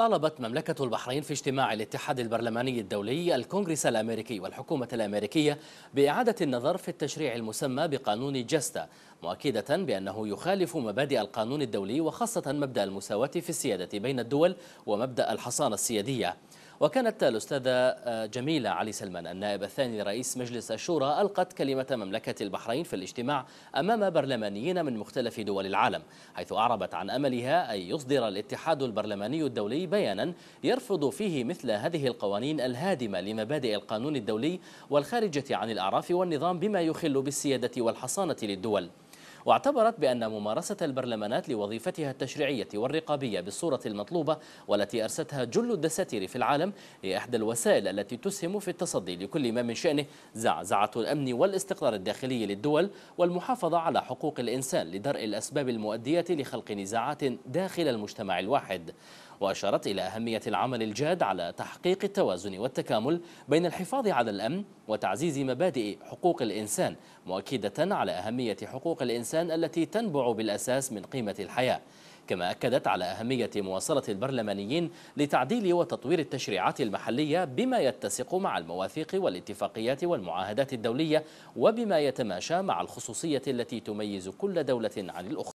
طالبت مملكة البحرين في اجتماع الاتحاد البرلماني الدولي الكونغرس الأمريكي والحكومة الأمريكية بإعادة النظر في التشريع المسمى بقانون جاستا مؤكدة بأنه يخالف مبادئ القانون الدولي وخاصة مبدأ المساواة في السيادة بين الدول ومبدأ الحصانة السيادية وكانت الأستاذة آه، جميلة علي سلمان النائب الثاني لرئيس مجلس الشورى ألقت كلمة مملكة البحرين في الاجتماع أمام برلمانيين من مختلف دول العالم حيث أعربت عن أملها أن يصدر الاتحاد البرلماني الدولي بيانا يرفض فيه مثل هذه القوانين الهادمة لمبادئ القانون الدولي والخارجة عن الأعراف والنظام بما يخل بالسيادة والحصانة للدول واعتبرت بأن ممارسة البرلمانات لوظيفتها التشريعية والرقابية بالصورة المطلوبة والتي أرستها جل الدساتير في العالم هي إحدى الوسائل التي تسهم في التصدي لكل ما من شأنه زعزعة الأمن والاستقرار الداخلي للدول والمحافظة على حقوق الإنسان لدرء الأسباب المؤدية لخلق نزاعات داخل المجتمع الواحد وأشارت إلى أهمية العمل الجاد على تحقيق التوازن والتكامل بين الحفاظ على الأمن وتعزيز مبادئ حقوق الإنسان مؤكدة على أهمية حقوق الإنسان الإنسان التي تنبع بالأساس من قيمة الحياة كما أكدت على أهمية مواصلة البرلمانيين لتعديل وتطوير التشريعات المحلية بما يتسق مع المواثيق والاتفاقيات والمعاهدات الدولية وبما يتماشى مع الخصوصية التي تميز كل دولة عن الأخرى